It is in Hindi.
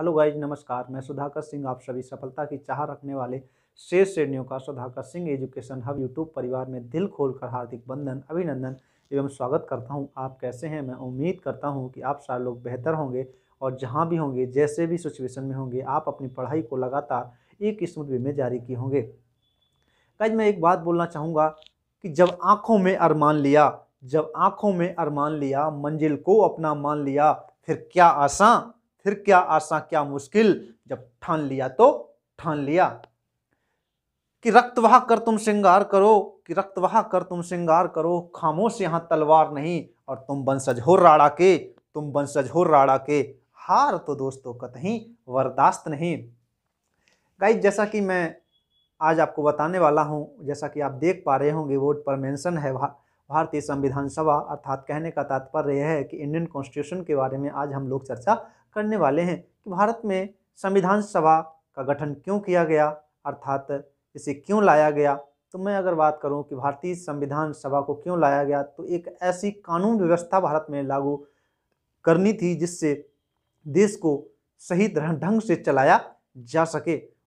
हेलो गाइज नमस्कार मैं सुधाकर सिंह आप सभी सफलता की चाह रखने वाले शेष श्रेणियों का Sudhakar Singh education hub YouTube परिवार में दिल खोलकर हार्दिक बंधन अभिनंदन एवं स्वागत करता हूं आप कैसे हैं मैं उम्मीद करता हूं कि आप सारे लोग बेहतर होंगे और जहां भी होंगे जैसे भी सिचुएशन में होंगे आप अपनी पढ़ाई को लगातार एक स्मृति में जारी किए होंगे गाइज मैं एक बात बोलना चाहूँगा कि जब आँखों में अरमान लिया जब आँखों में अरमान लिया मंजिल को अपना मान लिया फिर क्या आसान फिर क्या आशा क्या मुश्किल जब ठान लिया तो ठान लिया कि रक्तवाह कर तुम श्रृंगार करो कि रक्तवाह कर तुम श्रृंगार करो खामोश यहां तलवार नहीं और तुम बंसज हो राड़ा के तुम बंसज हो राड़ा के हार तो दोस्तों कतहीं बर्दाश्त नहीं गाइस जैसा कि मैं आज आपको बताने वाला हूं जैसा कि आप देख पा रहे होंगे वोट पर मेंशन है भारतीय संविधान सभा अर्थात कहने का तात्पर्य है कि इंडियन कॉन्स्टिट्यूशन के बारे में आज हम लोग चर्चा करने वाले हैं कि भारत में संविधान सभा का गठन क्यों किया गया अर्थात इसे क्यों लाया गया तो मैं अगर बात करूं कि भारतीय संविधान सभा को क्यों लाया गया तो एक ऐसी कानून व्यवस्था भारत में लागू करनी थी जिससे देश को सही ढंग से चलाया जा सके